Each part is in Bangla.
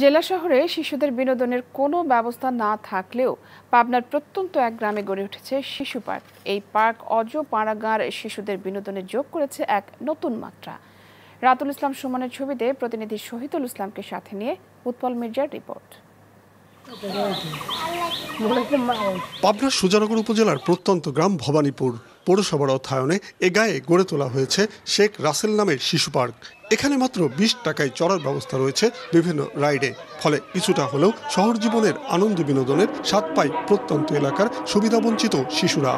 জেলা শহরে শিশুদের বিনোদনের কোনো ব্যবস্থা না থাকলেও পাবনার প্রত্যন্ত এক গ্রামে গড়ে উঠেছে শিশু পার্ক এই পার্ক অজ পাড়াগাঁর শিশুদের বিনোদনে যোগ করেছে এক নতুন মাত্রা রাতুল ইসলাম সুমনের ছবিতে প্রতিনিধি শহীদুল ইসলামকে সাথে নিয়ে উৎপল মির্জার রিপোর্ট পাবনার সুজানগর উপজেলার প্রত্যন্ত গ্রাম ভবানীপুর পৌরসভার অর্থায়নে এ গায়ে গড়ে তোলা হয়েছে শেখ রাসেল নামের শিশু পার্ক এখানে মাত্র বিশ টাকায় চড়ার ব্যবস্থা রয়েছে বিভিন্ন রাইডে ফলে কিছুটা হলেও শহর জীবনের আনন্দ বিনোদনের স্বাদ পায় প্রত্যন্ত এলাকার সুবিধাবঞ্চিত শিশুরা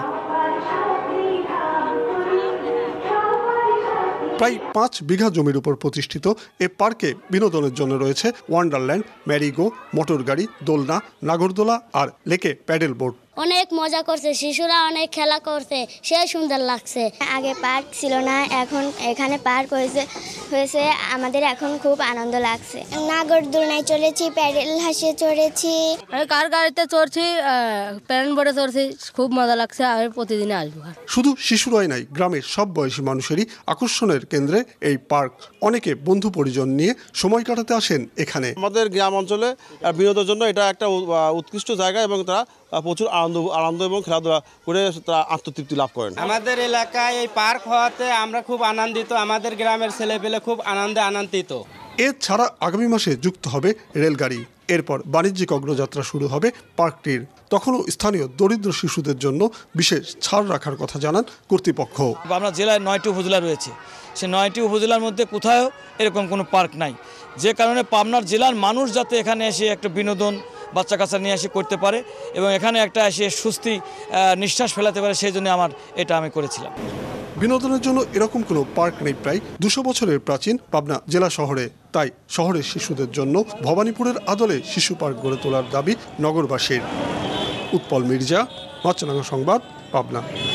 প্রায় পাঁচ বিঘা জমির উপর প্রতিষ্ঠিত এ পার্কে বিনোদনের জন্য রয়েছে ওয়ান্ডারল্যান্ড ম্যারিগো মোটর গাড়ি দোলনা নাগরদোলা আর লেকে প্যাডেল বোর্ড অনেক মজা করছে শিশুরা অনেক খেলা করছে সে সুন্দর লাগছে আগে পার্ক ছিল না এখন এখানে পার্ক হয়েছে হয়েছে আমাদের এখন খুব আনন্দ লাগছে নাগর দোলনায় চলেছি প্যারেল হাসে চড়েছি কার গাড়িতে চড়ছি প্যারেল বোর্ডে চড়ছি খুব মজা লাগছে আর প্রতিদিন আসবো শুধু শিশুরাই নাই গ্রামের সব বয়সী মানুষেরই আকর্ষণের কেন্দ্রে এই পার্ক অনেকে বন্ধু পরিজন নিয়ে সময় কাটাতে আসেন এখানে আমাদের গ্রাম অঞ্চলে বিনোদনের জন্য এটা একটা উৎকৃষ্ট জায়গা এবং তারা প্রচুর আনন্দ আনন্দ এবং খেলাধুলা করে তারা আত্মতৃপ্তি লাভ করেন আমাদের এলাকায় এই পার্ক হওয়াতে আমরা খুব আনন্দিত আমাদের গ্রামের ছেলেপেলে খুব আনন্দে আনন্দিত এছাড়া আগামী মাসে যুক্ত হবে রেলগাড়ি এরপর বাণিজ্যিক অগ্রযাত্রা শুরু হবে পার্কটির তখনও স্থানীয় দরিদ্র শিশুদের জন্য বিশেষ ছাড় রাখার কথা জানান কর্তৃপক্ষ আমরা জেলায় নয়টি উপজেলা রয়েছে সে নয়টি উপজেলার মধ্যে কোথাও এরকম কোনো পার্ক নাই যে কারণে পাবনার জেলার মানুষ যাতে এখানে এসে একটা বিনোদন বাচ্চা কাচ্চা নিয়ে আসি করতে পারে এবং এখানে একটা এসে সুস্থি নিঃশ্বাস ফেলাতে পারে সেই জন্য আমার এটা আমি করেছিলাম বিনোদনের জন্য এরকম কোনো পার্ক নেই প্রায় দুশো বছরের প্রাচীন পাবনা জেলা শহরে তাই শহরের শিশুদের জন্য ভবানীপুরের আদলে শিশু পার্ক গড়ে তোলার দাবি নগরবাসীর উৎপল মির্জা মাছরাঙা সংবাদ পাবনা